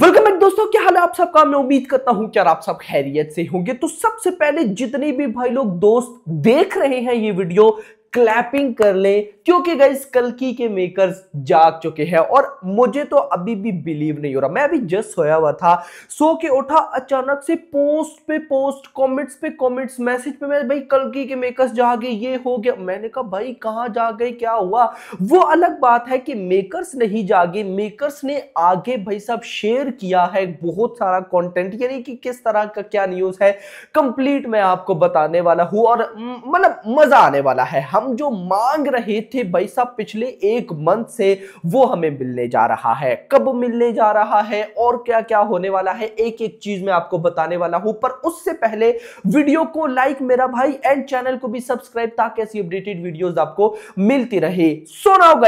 welcome back दोस्तों क्या हाल है आप सबका मैं उम्मीद करता हूं कि आप सब खैरियत से होंगे तो सबसे पहले जितने भी भाई लोग दोस्त देख रहे हैं ये वीडियो क्लैपिंग कर लें क्योंकि गाइस कलकी के मेकर्स जाग चुके हैं और मुझे तो अभी भी बिलीव नहीं हो रहा मैं अभी जस्ट सोया हुआ था सो के उठा अचानक से पोस्ट पे पोस्ट कमेंट्स पे कमेंट्स मैसेज पे मैं भाई कलकी के मेकर्स जागे ये हो गया मैंने कहा भाई कहाँ जा गए क्या हुआ वो अलग बात है कि मेकर्स नहीं जागे मेकर्स ने आगे भाई साहब शेयर किया है बहुत सारा कॉन्टेंट यानी कि किस तरह का क्या न्यूज है कंप्लीट मैं आपको बताने वाला हूँ और मतलब मजा आने वाला है हम हम जो मांग रहे थे भाई साहब पिछले एक मंथ से वो हमें मिलने जा रहा है कब मिलने जा रहा है और क्या क्या होने वाला है एक एक चीज में आपको बताने वाला हूं पर उससे पहले वीडियो को लाइक मेरा भाई एंड चैनल को भी सब्सक्राइब ताकि ऐसी अपडेटेड वीडियो आपको मिलती रहे सो नाउ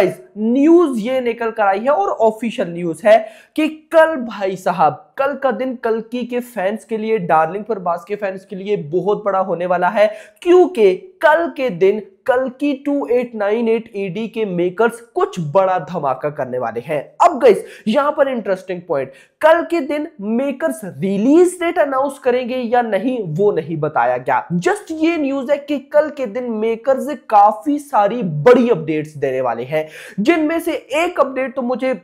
न्यूज ये निकल कर आई है और ऑफिशियल न्यूज है कि कल भाई साहब कल का दिन कल की के फैंस के लिए डार्लिंग बास के फैंस के लिए बहुत बड़ा होने वाला है क्योंकि कल के दिन कल की 2898 एडी के मेकर्स कुछ बड़ा धमाका करने वाले हैं अब गई यहां पर इंटरेस्टिंग पॉइंट कल के दिन मेकर्स रिलीज डेट अनाउंस करेंगे या नहीं वो नहीं बताया गया जस्ट ये न्यूज है कि कल के दिन मेकर्स काफी सारी बड़ी अपडेट्स देने वाले हैं जिनमें से एक अपडेट तो मुझे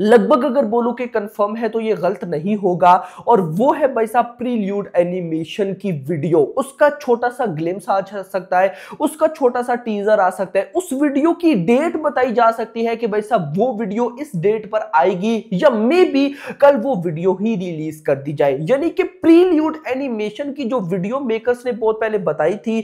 लगभग अगर बोलू कि कंफर्म है तो ये गलत नहीं होगा और वो है भाई साहब प्रील्यूड एनिमेशन की वीडियो उसका छोटा सा ग्लिम्स आ सकता है उसका छोटा सा टीजर आ सकता है उस वीडियो की डेट बताई जा सकती है कि भाई साहब वो वीडियो इस डेट पर आएगी या मे बी कल वो वीडियो ही रिलीज कर दी जाए यानी कि प्रील्यूड एनिमेशन की जो वीडियो मेकर्स ने बहुत पहले बताई थी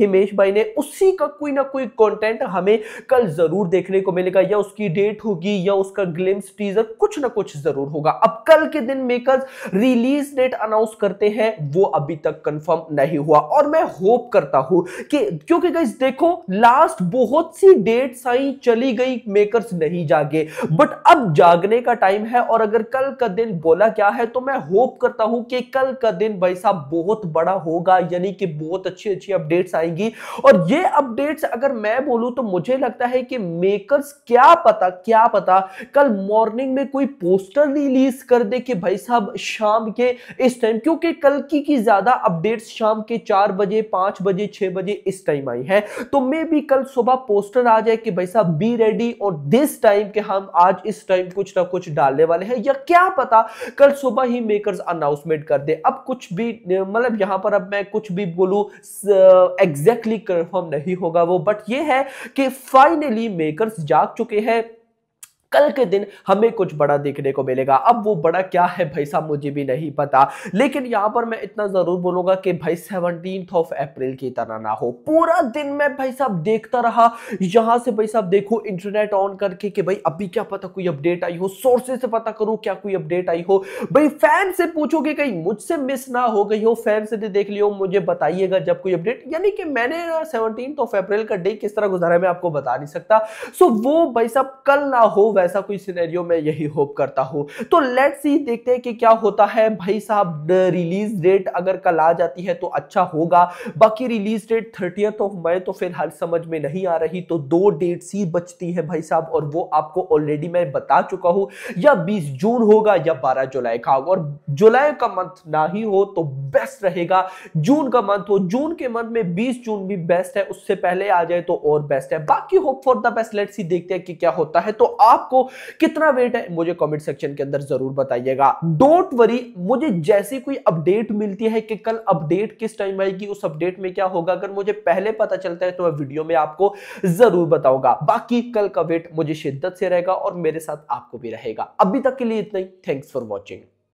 हिमेश भाई ने उसी का कोई ना कोई कॉन्टेंट हमें कल जरूर देखने को मिलेगा या उसकी डेट होगी या उसका ग्लिम्स टीजर कुछ ना कुछ जरूर होगा अब कल के दिन मेकर्स रिलीज डेट अनाउंस करते हैं वो अभी तक कंफर्म नहीं हुआ और मैं होप करता हूं कि क्योंकि गाइस देखो लास्ट बहुत सी डेट आई चली गई मेकर्स नहीं जागे बट अब जागने का टाइम है और अगर कल का दिन बोला क्या है तो मैं होप करता हूं कि कल का दिन भाई साहब बहुत बड़ा होगा यानी कि बहुत अच्छी अच्छी अपडेट्स आएंगी और ये अपडेट्स अगर मैं बोलूं तो मुझे लगता है कि मेकर्स क्या पता क्या पता कल मॉर्निंग में कोई पोस्टर रिलीज कर दे कि भाई साहब शाम के इस टाइम क्योंकि कल की की ज्यादा अपडेट्स शाम के चार बजे पांच बजे छह बजे इस टाइम आई है तो मे भी कल सुबह पोस्टर आ जाए कि भाई साहब बी रेडी और दिस टाइम के हम आज इस टाइम कुछ ना कुछ डालने वाले हैं या क्या पता कल सुबह ही मेकर्स अनाउंसमेंट कर दे अब कुछ भी मतलब यहां पर अब मैं कुछ भी बोलू एग्जैक्टली कंफर्म नहीं होगा वो बट ये है कि फाइनली मेकर्स जाग चुके हैं कल के दिन हमें कुछ बड़ा देखने को मिलेगा अब वो बड़ा क्या है भाई साहब मुझे भी नहीं पता लेकिन यहां पर मैं इतना जरूर बोलूंगा कि भाई सेवनटीन ऑफ अप्रैल की तरह ना हो पूरा दिन मैं भाई साहब देखता रहा यहां से भाई साहब देखो इंटरनेट ऑन करके कि भाई अभी क्या पता कोई अपडेट आई हो सोर्सेज से पता करूं क्या कोई अपडेट आई हो भाई फैन से पूछो कि कहीं मुझसे मिस ना हो गई हो फैन से देख लियो मुझे बताइएगा जब कोई अपडेट यानी कि मैंने सेवनटीन ऑफ अप्रैल का डे किस तरह गुजारा मैं आपको बता नहीं सकता सो वो भाई साहब कल ना हो ऐसा कोई सिनेरियो मैं यही होप करता हूँ तो लेट सी देखते हैं कि क्या होता है भाई साहब रिलीज डेट अगर कल आ जाती है तो अच्छा होगा बाकी release date thirtieth of May तो फिलहाल समझ में नहीं आ रही तो दो डेट्स ही बचती है भाई साहब और वो आपको ऑलरेडी मैं बता चुका हूँ या बीस जून होगा या बारह जुलाई का होगा और जुलाई का मंथ ना ही हो तो बेस्ट रहेगा जून का मंथ हो जून के मंथ में बीस जून भी बेस्ट है उससे पहले आ जाए तो और बेस्ट है बाकी hope for the best let see देखते हैं कि क्या होता है तो आप आपको कितना वेट है मुझे कमेंट सेक्शन के अंदर जरूर बताइएगा डोंट वरी मुझे जैसी कोई अपडेट मिलती है कि कल अपडेट किस टाइम आएगी उस अपडेट में क्या होगा अगर मुझे पहले पता चलता है तो मैं वीडियो में आपको जरूर बताऊंगा बाकी कल का वेट मुझे शिद्दत से रहेगा और मेरे साथ आपको भी रहेगा अभी तक के लिए इतना ही थैंक्स फॉर वॉचिंग